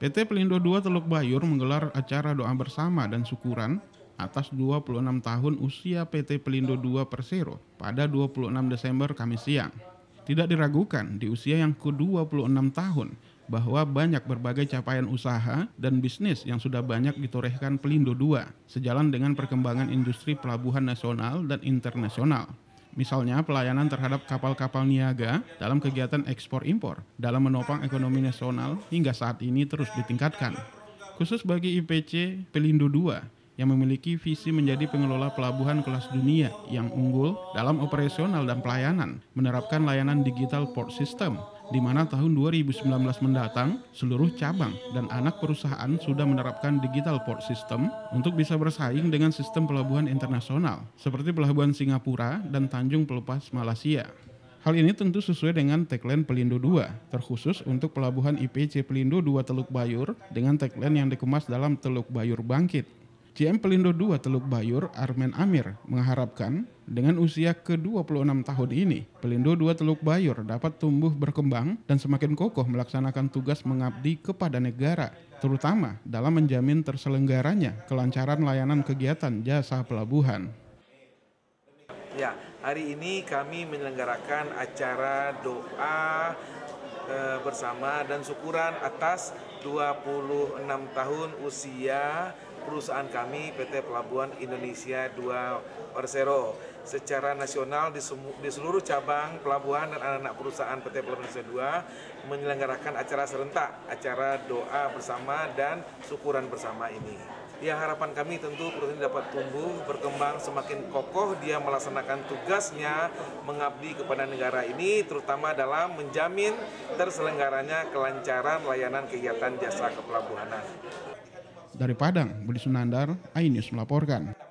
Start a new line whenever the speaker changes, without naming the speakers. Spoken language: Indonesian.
PT Pelindo II Teluk Bayur menggelar acara doa bersama dan syukuran atas 26 tahun usia PT Pelindo II Persero pada 26 Desember Kamis siang. Tidak diragukan di usia yang ke-26 tahun bahwa banyak berbagai capaian usaha dan bisnis yang sudah banyak ditorehkan Pelindo II sejalan dengan perkembangan industri pelabuhan nasional dan internasional misalnya pelayanan terhadap kapal-kapal niaga dalam kegiatan ekspor-impor dalam menopang ekonomi nasional hingga saat ini terus ditingkatkan. Khusus bagi IPC Pelindo II, yang memiliki visi menjadi pengelola pelabuhan kelas dunia yang unggul dalam operasional dan pelayanan, menerapkan layanan digital port system di mana tahun 2019 mendatang seluruh cabang dan anak perusahaan sudah menerapkan digital port system untuk bisa bersaing dengan sistem pelabuhan internasional seperti pelabuhan Singapura dan Tanjung Pelepas Malaysia. Hal ini tentu sesuai dengan tagline Pelindo 2, terkhusus untuk pelabuhan IPC Pelindo 2 Teluk Bayur dengan tagline yang dikemas dalam Teluk Bayur Bangkit CM Pelindo II Teluk Bayur Armen Amir mengharapkan dengan usia ke-26 tahun ini, Pelindo II Teluk Bayur dapat tumbuh berkembang dan semakin kokoh melaksanakan tugas mengabdi kepada negara, terutama dalam menjamin terselenggaranya kelancaran layanan kegiatan jasa pelabuhan.
Ya, hari ini kami menyelenggarakan acara doa e, bersama dan syukuran atas 26 tahun usia perusahaan kami PT Pelabuhan Indonesia 2 Persero secara nasional di, di seluruh cabang pelabuhan dan anak-anak perusahaan PT Pelabuhan Indonesia 2 menyelenggarakan acara serentak, acara doa bersama dan syukuran bersama ini. Ya harapan kami tentu perusahaan ini dapat tumbuh, berkembang semakin kokoh dia melaksanakan tugasnya mengabdi kepada negara ini terutama dalam menjamin terselenggaranya kelancaran layanan kegiatan jasa kepelabuhanan.
Dari Padang, Budi Sunandar, Ainus melaporkan.